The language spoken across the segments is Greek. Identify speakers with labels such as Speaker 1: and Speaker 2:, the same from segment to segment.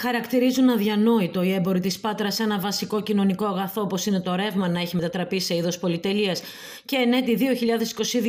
Speaker 1: Χαρακτηρίζουν αδιανόητο οι έμποροι της Πάτρας ένα βασικό κοινωνικό αγαθό όπως είναι το ρεύμα να έχει μετατραπεί σε είδος πολυτελείας και εν έτη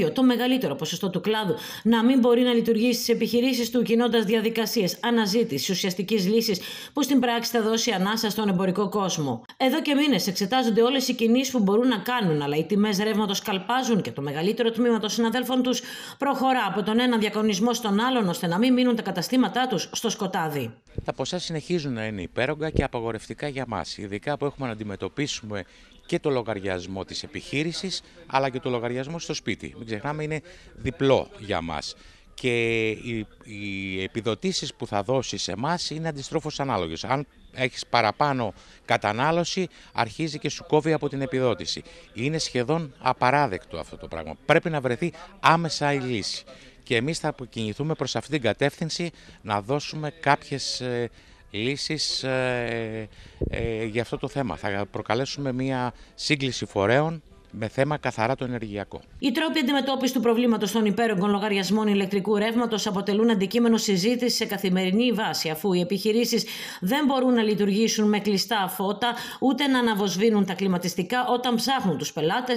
Speaker 1: 2022 το μεγαλύτερο ποσοστό του κλάδου να μην μπορεί να λειτουργήσει στις επιχειρήσεις του κινώντας διαδικασίες αναζήτησης ουσιαστικής λύσης που στην πράξη θα δώσει ανάσα στον εμπορικό κόσμο. Εδώ και μήνες εξετάζονται όλες οι κινήσεις που μπορούν να κάνουν, αλλά οι τιμές ρεύματος καλπάζουν και το μεγαλύτερο τμήμα των συναδέλφων τους προχωρά από τον ένα διακονισμό στον άλλον ώστε να μην μείνουν τα καταστήματά τους στο σκοτάδι.
Speaker 2: Τα ποσά συνεχίζουν να είναι υπέρογκα και απαγορευτικά για μας, ειδικά που έχουμε να αντιμετωπίσουμε και το λογαριασμό της επιχείρησης, αλλά και το λογαριασμό στο σπίτι. Μην ξεχνάμε, είναι διπλό για μας. Και οι, οι επιδοτήσεις που θα δώσει σε εμά είναι αντιστρόφως ανάλογες. Αν έχεις παραπάνω κατανάλωση, αρχίζει και σου κόβει από την επιδότηση. Είναι σχεδόν απαράδεκτο αυτό το πράγμα. Πρέπει να βρεθεί άμεσα η λύση και εμείς θα κινηθούμε προς αυτήν την κατεύθυνση να δώσουμε κάποιες ε, λύσεις ε, ε, για αυτό το θέμα. Θα προκαλέσουμε μια σύγκληση φορέων με θέμα καθαρά το ενεργειακό.
Speaker 1: Οι τρόποι αντιμετώπισης του προβλήματος των υπέρογκων λογαριασμών ηλεκτρικού ρεύματος αποτελούν αντικείμενο συζήτησης σε καθημερινή βάση, αφού οι επιχειρήσεις δεν μπορούν να λειτουργήσουν με κλειστά φώτα ούτε να αναβοσβήνουν τα κλιματιστικά όταν ψάχνουν τους πελάτες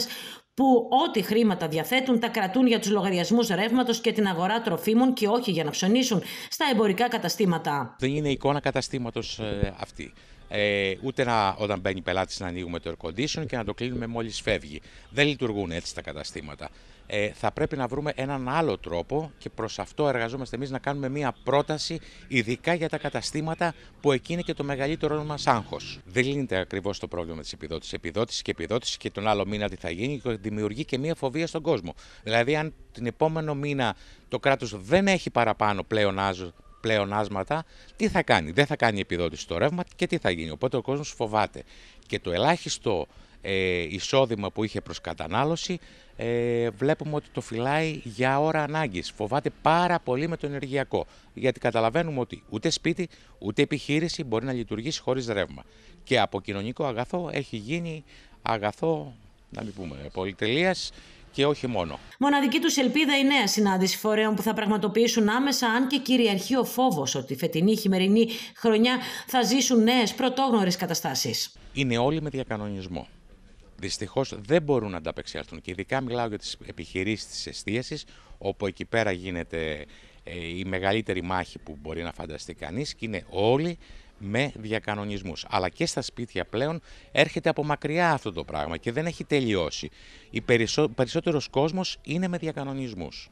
Speaker 1: που ό,τι χρήματα διαθέτουν τα κρατούν για τους λογαριασμούς ρεύματος και την αγορά τροφίμων και όχι για να ψωνίσουν στα εμπορικά καταστήματα.
Speaker 2: Δεν είναι εικόνα καταστήματος ε, αυτή ε, ούτε όταν μπαίνει πελάτης να ανοίγουμε το air condition και να το κλείνουμε μόλις φεύγει. Δεν λειτουργούν έτσι τα καταστήματα. Ε, θα πρέπει να βρούμε έναν άλλο τρόπο και προς αυτό εργαζόμαστε εμείς να κάνουμε μία πρόταση, ειδικά για τα καταστήματα που εκεί είναι και το μεγαλύτερο μας άγχος. Δεν λύνεται ακριβώς το πρόβλημα της επιδότησης. Επιδότηση και επιδότηση και τον άλλο μήνα τι θα γίνει, και δημιουργεί και μία φοβία στον κόσμο. Δηλαδή, αν την επόμενο μήνα το κράτος δεν έχει παραπάνω πλέον πλεονάσματα, τι θα κάνει. Δεν θα κάνει επιδότηση στο ρεύμα και τι θα γίνει. Οπότε ο κόσμος φοβάται. Και το ελάχιστο ε, εισόδημα που είχε προς κατανάλωση ε, βλέπουμε ότι το φυλάει για ώρα ανάγκης. Φοβάται πάρα πολύ με το ενεργειακό. Γιατί καταλαβαίνουμε ότι ούτε σπίτι ούτε επιχείρηση μπορεί να λειτουργήσει χωρίς ρεύμα. Και από κοινωνικό αγαθό έχει γίνει αγαθό, να μην πούμε, πολυτελείας και όχι μόνο.
Speaker 1: Μοναδική τους ελπίδα η νέα συνάντηση φορέων που θα πραγματοποιήσουν άμεσα, αν και κυριαρχεί ο φόβος ότι φετινή χειμερινή χρονιά θα ζήσουν νέες πρωτόγνωρες καταστάσεις.
Speaker 2: Είναι όλοι με διακανονισμό. Δυστυχώς δεν μπορούν να ανταπεξέλθουν και ειδικά μιλάω για τις επιχειρήσεις της εστίασης, όπου εκεί πέρα γίνεται ε, η μεγαλύτερη μάχη που μπορεί να φανταστεί κανείς και είναι όλοι με διακανονισμούς. Αλλά και στα σπίτια πλέον έρχεται από μακριά αυτό το πράγμα και δεν έχει τελειώσει. Ο περισσότερος κόσμος είναι με διακανονισμούς.